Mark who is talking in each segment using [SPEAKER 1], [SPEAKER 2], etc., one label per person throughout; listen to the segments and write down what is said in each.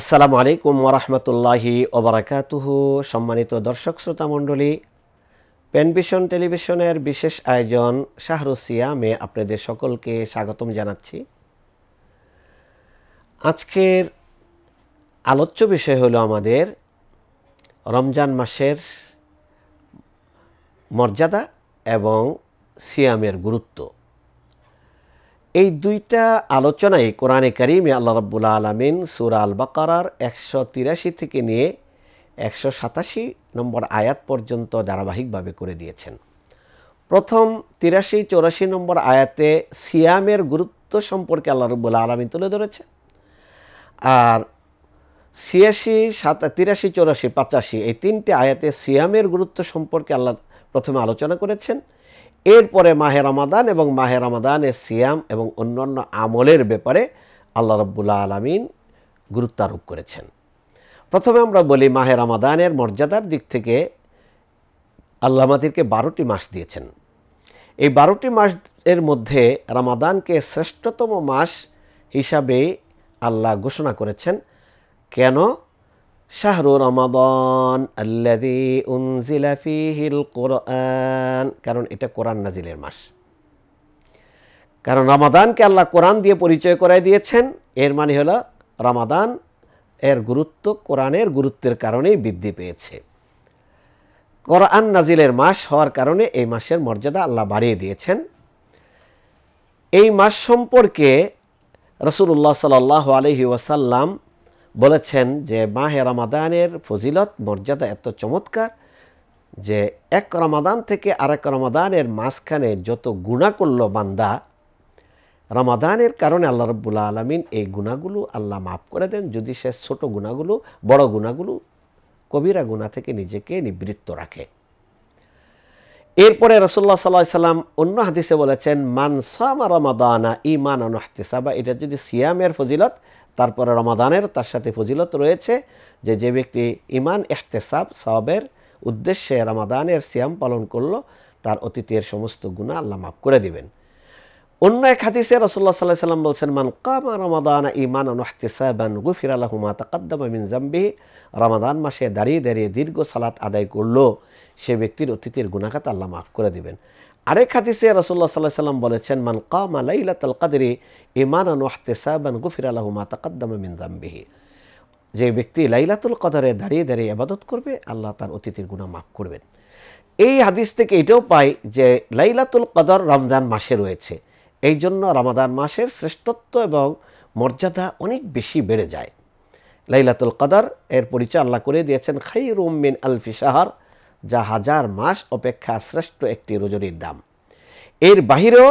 [SPEAKER 1] আসসালামু আলাইকুম ওরহমতুল্লাহি ওবরাকাতুহু সম্মানিত দর্শক শ্রোতা মণ্ডলী প্যানভিশন টেলিভিশনের বিশেষ আয়োজন শাহরুসিয়ামে আপনাদের সকলকে স্বাগতম জানাচ্ছি আজকের আলোচ্য বিষয় হলো আমাদের রমজান মাসের মর্যাদা এবং সিয়ামের গুরুত্ব এই দুইটা আলোচনাই কোরআনে কারিমে আল্লাহ রব্বুল আলমিন সুর আল বাকারার একশো তিরাশি থেকে নিয়ে একশো সাতাশি নম্বর আয়াত পর্যন্ত ধারাবাহিকভাবে করে দিয়েছেন প্রথম তিরাশি চৌরাশি নম্বর আয়াতে সিয়ামের গুরুত্ব সম্পর্কে আল্লাহ রব্বুল আলমিন তুলে ধরেছেন আর ছিয়াশি সাত তিরাশি চৌরাশি পঁচাশি এই তিনটি আয়াতে সিয়ামের গুরুত্ব সম্পর্কে আল্লাহ প্রথমে আলোচনা করেছেন এরপরে মাহে রমাদান এবং মাহে রামাদানের সিয়াম এবং অন্যান্য আমলের ব্যাপারে আল্লাহ রব্বুল্লা আলমিন গুরুত্ব আরোপ করেছেন প্রথমে আমরা বলি মাহে রমাদানের মর্যাদার দিক থেকে আল্লাহ মাদিরকে বারোটি মাস দিয়েছেন এই বারোটি মাস এর মধ্যে রামাদানকে শ্রেষ্ঠতম মাস হিসাবে আল্লাহ ঘোষণা করেছেন কেন শাহরু রমাদন আল্লাদি উনজিলা ফিহিল কোরআন কারণ এটা কোরআন নাজিলের মাস কারণ রমাদানকে আল্লাহ কোরআন দিয়ে পরিচয় করাই দিয়েছেন এর মানে হলো রমাদান এর গুরুত্ব কোরআনের গুরুত্বের কারণেই বৃদ্ধি পেয়েছে কোরআন নাজিলের মাস হওয়ার কারণে এই মাসের মর্যাদা আল্লাহ বাড়িয়ে দিয়েছেন এই মাস সম্পর্কে রসুল্লাহ সাল আলহি ওয়াসাল্লাম বলেছেন যে মাহে রমাদানের ফজিলত মর্যাদা এত চমৎকার যে এক রমাদান থেকে আরেক রমাদানের মাঝখানে যত গুণা করল বান্দা রমাদানের কারণে আল্লাহ রব্বুল্লা আলমিন এই গুণাগুলো আল্লাহ মাফ করে দেন যদি সে ছোট গুণাগুলো বড় গুণাগুলো কবিরা গুণা থেকে নিজেকে নিবৃত্ত রাখে এরপরে রসুল্লাহ সাল্লাহ সাল্লাম অন্য হাদিসে বলেছেন মানসামা রমাদানা ইমান বা এটা যদি সিয়ামের ফজিলত তারপরে রমাদানের তার সাথে ফজিলত রয়েছে যে যে ব্যক্তি ইমান এহতেসাব সবের উদ্দেশ্যে রমাদানের সিয়াম পালন করলো তার অতীতের সমস্ত গুণা আল্লাহ মাফ করে দিবেন অন্য এক হাদিসে রসল্লা সাল্লাহ সাল্লাম বলছেন মান কামা রমাদান ইমান অনুহতিসাবান গুফির আলহুমা তাকাদ্দামা মিন জাম্বি রমাদান মাসে দাঁড়িয়ে দাঁড়িয়ে দীর্ঘ সালাত আদায় করলো সে ব্যক্তির অতীতের গুণাখাত আল্লাহ মাফ করে দিবেন আরেক হাদিসে রসল্লা সাল্লাহ সাল্লাম বলেছেন মান কামা ইমান কাদরে ইমানান ওয়াহতেসাবান গুফির আলাহু মাতা কাদ্দামা মিন্দাম্বিহি যে ব্যক্তি লাইলাতুল কদরে দাঁড়িয়ে দাঁড়িয়ে আবাদত করবে আল্লাহ তার অতিথির গুণা মাফ করবেন এই হাদিস থেকে এটাও পাই যে লাইলাতুল কদর রমজান মাসে রয়েছে এই জন্য রমাদান মাসের শ্রেষ্ঠত্ব এবং মর্যাদা অনেক বেশি বেড়ে যায় লাইলাতুল কদর এর পরিচয় আল্লাহ করে দিয়েছেন খাই রুম মিন আলফি সাহার যা হাজার মাস অপেক্ষা শ্রেষ্ঠ একটি রজনীর দাম এর বাহিরেও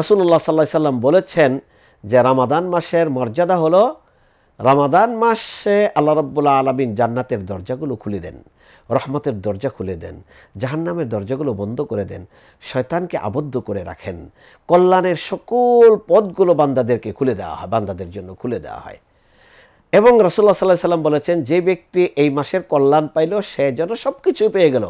[SPEAKER 1] রসুল্লাহ সাল্লাহ সাল্লাম বলেছেন যে রামাদান মাসের মর্যাদা হলো রামাদান মাসে আল্লাহ রব্বুল্লা আলমিন জান্নাতের দরজাগুলো খুলে দেন রহমতের দরজা খুলে দেন জাহান্নামের দরজাগুলো বন্ধ করে দেন শয়তানকে আবদ্ধ করে রাখেন কল্যাণের সকল পদগুলো বান্দাদেরকে খুলে দেওয়া হয় বান্দাদের জন্য খুলে দেওয়া হয় এবং রসুল্লাহ সাল্লাহ সাল্লাম বলেছেন যে ব্যক্তি এই মাসের কল্যাণ পাইল সে যেন সব কিছু পেয়ে গেল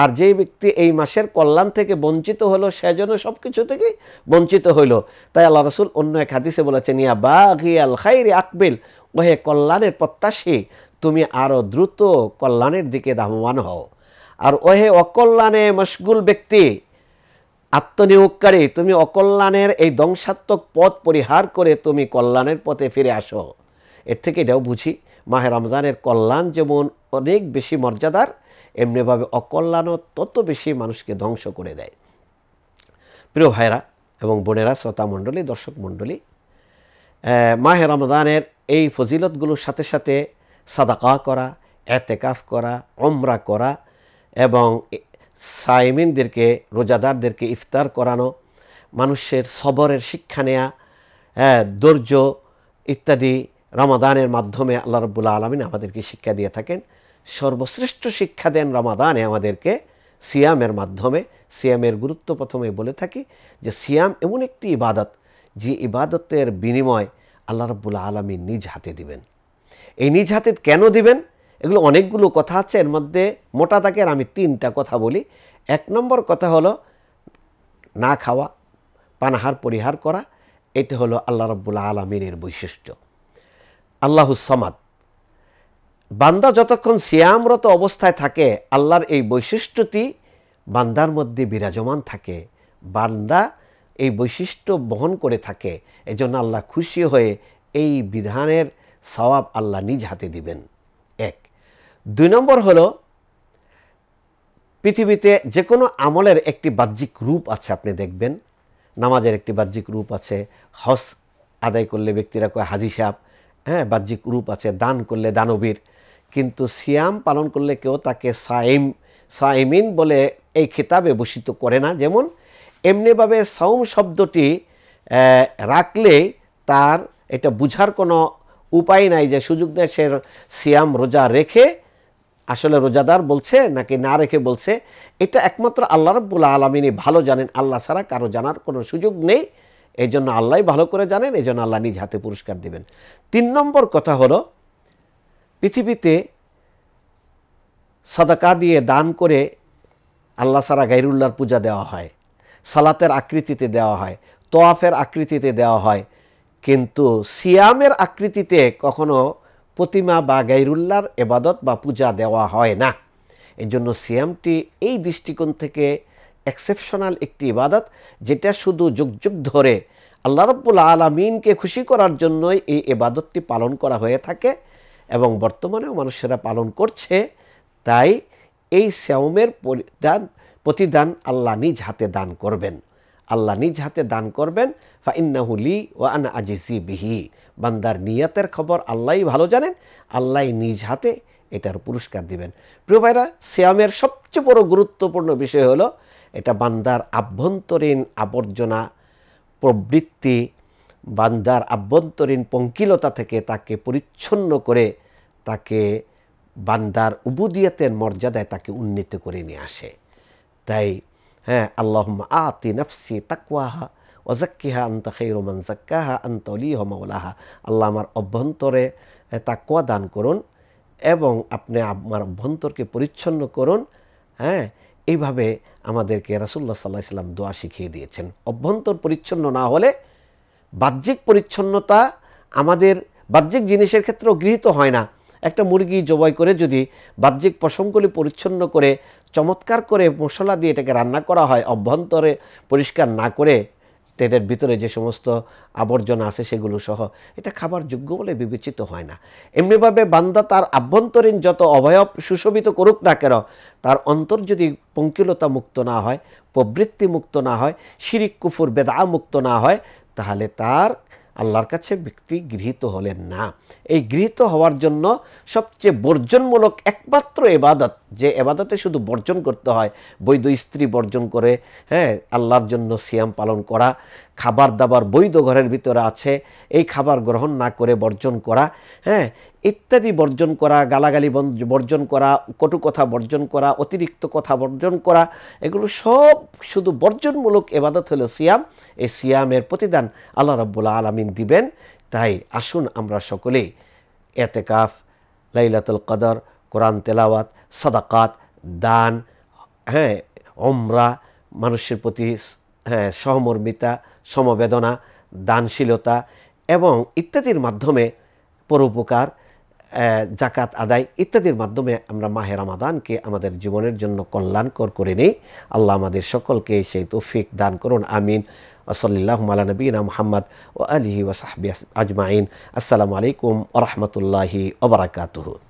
[SPEAKER 1] আর যে ব্যক্তি এই মাসের কল্যাণ থেকে বঞ্চিত হলো সে যেন সব কিছু থেকে বঞ্চিত হইল তাই আল্লাহ রসুল অন্য এক হাদিসে বলেছেন ইয়া বাঘি আল খাইরি আকবিল ওহে কল্যাণের প্রত্যাশী তুমি আরও দ্রুত কল্যাণের দিকে দাহমান হও আর ওহে অকল্যাণে মশগুল ব্যক্তি আত্মনিয়োগকারী তুমি অকল্যাণের এই ধ্বংসাত্মক পথ পরিহার করে তুমি কল্যাণের পথে ফিরে আসো এর থেকে এটাও বুঝি মাহের রমজানের কল্যাণ যেমন অনেক বেশি মর্যাদার এমনিভাবে অকল্যাণও তত বেশি মানুষকে ধ্বংস করে দেয় প্রিয় ভাইরা এবং বোনেরা শ্রোতা মণ্ডলী দর্শক মণ্ডলী মাহের রমদানের এই ফজিলতগুলোর সাথে সাথে সাদাকা করা এতেকাফ করা অমরা করা এবং সাইমিনদেরকে রোজাদারদেরকে ইফতার করানো মানুষের সবরের শিক্ষা নেয়া ধৈর্য ইত্যাদি রমাদানের মাধ্যমে আল্লাহ রব্বুল্লা আলমিন আমাদেরকে শিক্ষা দিয়ে থাকেন সর্বশ্রেষ্ঠ শিক্ষা দেন রমাদানে আমাদেরকে সিয়ামের মাধ্যমে সিয়ামের গুরুত্ব প্রথমে বলে থাকি যে সিয়াম এমন একটি ইবাদত যে ইবাদতের বিনিময় আল্লাহ রব্বুল্লা আলমী নিজ হাতে দিবেন এই নিজ হাতে কেন দিবেন এগুলো অনেকগুলো কথা আছে এর মধ্যে মোটা তাকের আমি তিনটা কথা বলি এক নম্বর কথা হলো না খাওয়া পানাহার পরিহার করা এটা হলো আল্লাহ রব্বুল্লা আলমিনের বৈশিষ্ট্য আল্লাহুসামাদ বান্দা যতক্ষণ সিয়ামরত অবস্থায় থাকে আল্লাহর এই বৈশিষ্ট্যটি বান্দার মধ্যে বিরাজমান থাকে বান্দা এই বৈশিষ্ট্য বহন করে থাকে এজন্য আল্লাহ খুশি হয়ে এই বিধানের সওয়াব আল্লাহ নিজ হাতে দিবেন এক দুই নম্বর হলো পৃথিবীতে যে কোনো আমলের একটি বাহ্যিক রূপ আছে আপনি দেখবেন নামাজের একটি বাহ্যিক রূপ আছে হস আদায় করলে ব্যক্তিরা কয় হাজি সাহেব হ্যাঁ বাহ্যিক রূপ আছে দান করলে দানবীর কিন্তু সিয়াম পালন করলে কেউ তাকে সাইম সাইমিন বলে এই খেতাবে ভূষিত করে না যেমন এমনিভাবে সাউম শব্দটি রাখলে তার এটা বুঝার কোনো উপায় নাই যে সুযোগ নেই সে সিয়াম রোজা রেখে আসলে রোজাদার বলছে নাকি না রেখে বলছে এটা একমাত্র আল্লাহ রব্বুল আলমিনী ভালো জানেন আল্লাহ ছাড়া কারো জানার কোনো সুযোগ নেই এই জন্য আল্লাহ ভালো করে জানেন এই জন্য আল্লাহ নিজ হাতে পুরস্কার দেবেন তিন নম্বর কথা হলো পৃথিবীতে সাদাকা দিয়ে দান করে আল্লাহ সারা গাইরুল্লাহর পূজা দেওয়া হয় সালাতের আকৃতিতে দেওয়া হয় তোয়াফের আকৃতিতে দেওয়া হয় কিন্তু সিয়ামের আকৃতিতে কখনো প্রতিমা বা গাইরুল্লাহর এবাদত বা পূজা দেওয়া হয় না এজন্য সিয়ামটি এই দৃষ্টিকোণ থেকে এক্সেপশনাল একটি ইবাদত যেটা শুধু যুগ যুগ ধরে আল্লাহ রব্বুল আলমিনকে খুশি করার জন্যই এই এবাদতটি পালন করা হয়ে থাকে এবং বর্তমানেও মানুষেরা পালন করছে তাই এই শ্যাওমের পরিদান প্রতিদান আল্লাহ নিজ হাতে দান করবেন আল্লাহ নিজ হাতে দান করবেন ফাইন্নাহুলি ও আন আজিজি বিহি বান্দার নিয়াতের খবর আল্লাহ ভালো জানেন আল্লাহ নিজ হাতে এটার পুরস্কার দিবেন প্রিয় ভাইরা শ্যামের সবচেয়ে বড় গুরুত্বপূর্ণ বিষয় হলো এটা বান্দার আভ্যন্তরীণ আবর্জনা প্রবৃত্তি বান্দার আভ্যন্তরীণ পঙ্কিলতা থেকে তাকে পরিচ্ছন্ন করে তাকে বান্দার উবুদিয়াতের মর্যাদায় তাকে উন্নীত করে নিয়ে আসে তাই হ্যাঁ আল্লাহ আতি নফসি তাকুয়াহা অজাক্কিহা আন্তা খৈরমান জাক্কাহা আন্তলি হমাউলাহা আল্লাহ আমার অভ্যন্তরে তাকুয়া দান করুন এবং আপনি আমার অভ্যন্তরকে পরিচ্ছন্ন করুন হ্যাঁ এইভাবে আমাদেরকে রাসুল্লাহ সাল্লাহ সাল্লাম দোয়া শিখিয়ে দিয়েছেন অভ্যন্তর পরিচ্ছন্ন না হলে বাহ্যিক পরিচ্ছন্নতা আমাদের বাহ্যিক জিনিসের ক্ষেত্রেও গৃহীত হয় না একটা মুরগি জবাই করে যদি বাহ্যিক পশমগুলি পরিচ্ছন্ন করে চমৎকার করে মশলা দিয়ে এটাকে রান্না করা হয় অভ্যন্তরে পরিষ্কার না করে ট্রেনের ভিতরে যে সমস্ত আবর্জনা আছে সেগুলো সহ এটা খাবার যোগ্য বলে বিবেচিত হয় না এমনিভাবে বান্দা তার আভ্যন্তরীণ যত অবয়ব সুশোভিত করুক না কেন তার অন্তর যদি পঙ্কিলতা মুক্ত না হয় প্রবৃত্তি মুক্ত না হয় শিরিক কুফুর বেদা মুক্ত না হয় তাহলে তার আল্লাহর কাছে ব্যক্তি গৃহীত হলেন না এই গৃহীত হওয়ার জন্য সবচেয়ে বর্জনমূলক একমাত্র এবাদত যে এবাদতে শুধু বর্জন করতে হয় বৈধ স্ত্রী বর্জন করে হ্যাঁ আল্লাহর জন্য সিয়াম পালন করা খাবার দাবার বৈধ ঘরের ভিতরে আছে এই খাবার গ্রহণ না করে বর্জন করা হ্যাঁ ইত্যাদি বর্জন করা গালাগালি বর্জন করা কটু কথা বর্জন করা অতিরিক্ত কথা বর্জন করা এগুলো সব শুধু বর্জনমূলক এবাদত হলো সিয়াম এই সিয়ামের প্রতিদান আল্লাহ রব্বুল্লা আলমিন দিবেন তাই আসুন আমরা সকলেই এতেকাফ লাইলাতুল কদর কোরআন তেলাওয়াত সদাকাত দান হ্যাঁ ওমরা মানুষের প্রতি হ্যাঁ, সহমর্মিতা সমবেদনা দানশীলতা এবং ইত্যাদির মাধ্যমে পরোপকার জাকাত আদায় ইত্যাদির মাধ্যমে আমরা মাহে রামাদানকে আমাদের জীবনের জন্য কল্যাণকর করে নিই আল্লাহ আমাদের সকলকে সেই তৌফিক দান করুন আমিন আসল্লাহ মালানবীন নবীনা মোহাম্মদ ও আলহি ওসাহাবি আজমাইন আসসালামু আলাইকুম ওরহমতুল্লাহি ওবরাকাতুহু